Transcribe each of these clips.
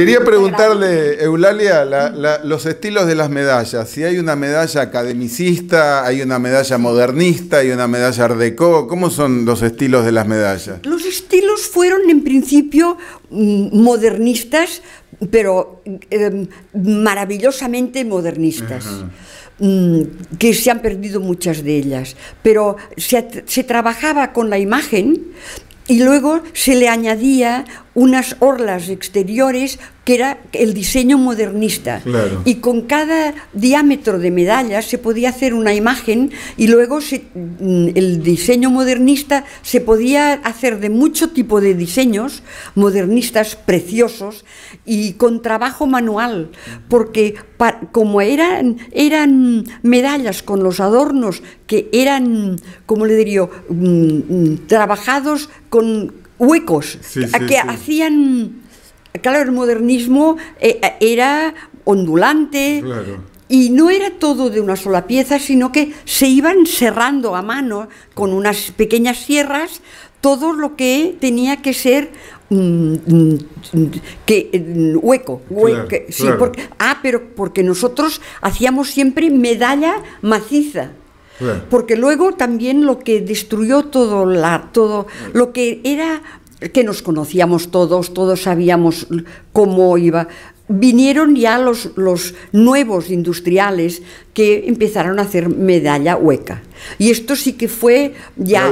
Quería preguntarle, Eulalia, los estilos de las medallas. Si hay una medalla academicista, hay una medalla modernista, hay una medalla art déco, ¿cómo son los estilos de las medallas? Los estilos fueron en principio mm, modernistas, pero em, maravillosamente modernistas. Mm, que se han perdido muchas de ellas, pero se, trabajaba con la imagen y luego se le añadía unas orlas exteriores que era el diseño modernista. Y con cada diámetro de medalla se podía hacer una imagen y luego mm, el diseño modernista se podía hacer de mucho tipo de diseños, modernistas preciosos y con trabajo manual, porque como eran, eran medallas con los adornos que eran, como le diría, mm, mm, trabajados con, huecos que hacían... Claro, el modernismo eh, eh, era ondulante y no era todo de una sola pieza, sino que se iban cerrando a mano con unas pequeñas sierras todo lo que tenía que ser mm, mm, que mm, hueco, ah pero porque nosotros hacíamos siempre medalla maciza porque luego también lo que destruyó todo, la, todo lo que era que nos conocíamos todos, todos sabíamos cómo iba. Vinieron ya los, los nuevos industriales que empezaron a hacer medalla hueca. Y esto sí que fue ya...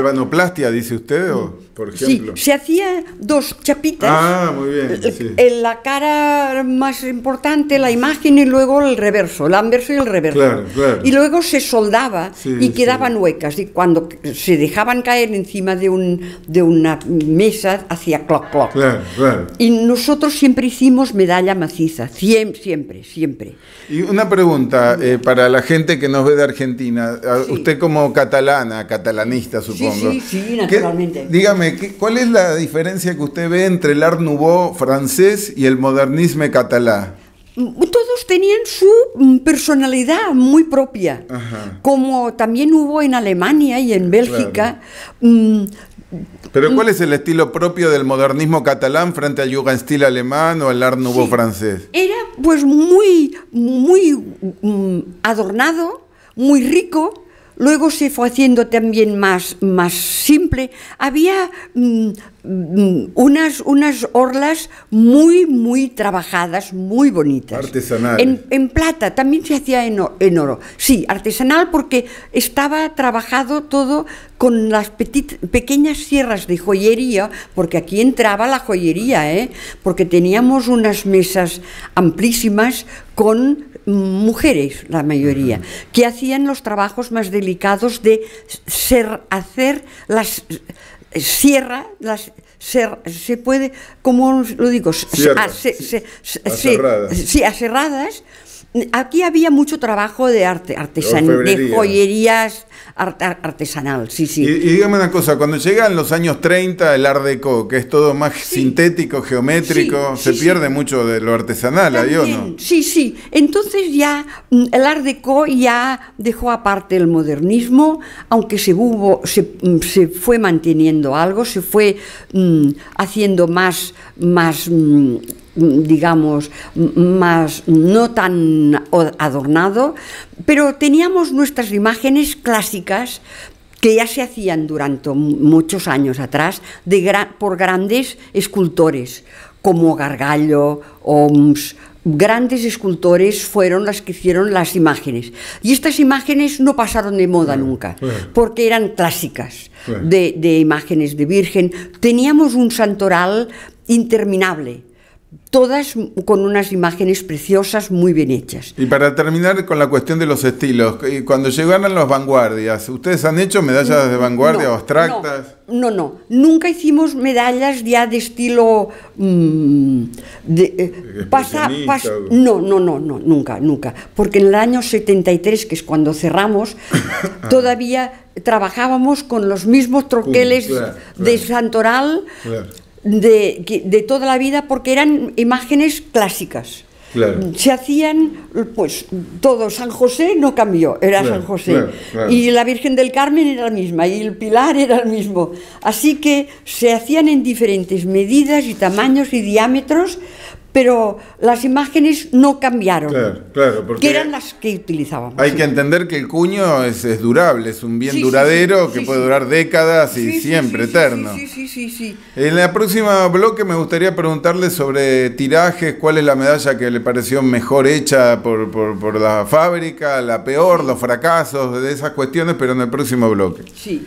¿La dice usted, o, por ejemplo? Sí, se hacía dos chapitas. Ah, muy bien. Eh, en la cara más importante, la imagen, y luego el reverso, el anverso y el reverso. Claro, claro. Y luego se soldaba y quedaban huecas. Y cuando se dejaban caer encima de, un, de una mesa, hacía cloc, cloc. Claro, claro. Y nosotros siempre hicimos medalla maciza, siempre, siempre, Y una pregunta eh, para la gente que nos ve de Argentina. ¿Usted cómo catalana, catalanista, supongo. Sí, sí, naturalmente. dígame, ¿cuál es la diferencia que usted ve entre el Art Nouveau francés y el modernismo catalán? Mm, todos tenían su mm, personalidad muy propia, como también hubo en Alemania y en Bélgica. Mm, pero ¿cuál es el estilo propio del modernismo catalán frente al Jugendstil alemán o al Art Nouveau francés? Era pues muy, muy adornado, muy rico, Luego se fue haciendo también más, más simple. Había mm, Mm, unas, unas orlas muy, muy trabajadas, muy bonitas. Artesanal. En, plata, también se hacía en, oro. Sí, artesanal porque estaba trabajado todo con las pequeñas sierras de joyería, porque aquí entraba la joyería, ¿eh? porque teníamos unas mesas amplísimas con mujeres, la mayoría, que hacían los trabajos más delicados de ser, hacer las cierra eh, las se puede como lo digo Cierra, ah, se, aserradas Aquí había mucho trabajo de arte, de joyerías artesanal, sí, sí. Y, dígame una cosa, cuando llegan los años 30, el art deco, que es todo más sintético, geométrico, se pierde mucho de lo artesanal, ¿hay o no? Sí, sí. Entonces ya mm, el art deco ya dejó aparte el modernismo, aunque se, hubo, se, mm, fue manteniendo algo, se fue mm, haciendo más, más digamos, más no tan adornado, pero teníamos nuestras imágenes clásicas que ya se hacían durante muchos años atrás de por grandes escultores como Gargallo, o grandes escultores fueron las que hicieron las imágenes. Y estas imágenes no pasaron de moda nunca, porque eran clásicas de, imágenes de Virgen. Teníamos un santoral interminable todas con unas imágenes preciosas muy bien hechas. Y para terminar con la cuestión de los estilos, eh, cuando llegaron las vanguardias, ¿ustedes han hecho medallas de vanguardia abstractas? No, no, nunca hicimos medallas ya de estilo... Mm, eh, pasa, no, no, no, no, nunca, nunca. Porque en el año 73, que es cuando cerramos, todavía trabajábamos con los mismos troqueles de Santoral de, de toda la vida porque eran imágenes clásicas. Se hacían, pues todo, San José no cambió, era San José. y la Virgen del Carmen era la misma, y el Pilar era el mismo. Así que se hacían en diferentes medidas y tamaños y diámetros, pero las imágenes no cambiaron, porque que eran las que utilizábamos. Hay que entender que el cuño es, durable, es un bien duradero que puede durar décadas y siempre eterno. Sí, sí, sí. En el próximo bloque me gustaría preguntarle sobre tirajes, cuál es la medalla que le pareció mejor hecha por, por la fábrica, la peor, los fracasos, de esas cuestiones, pero en el próximo bloque. Sí.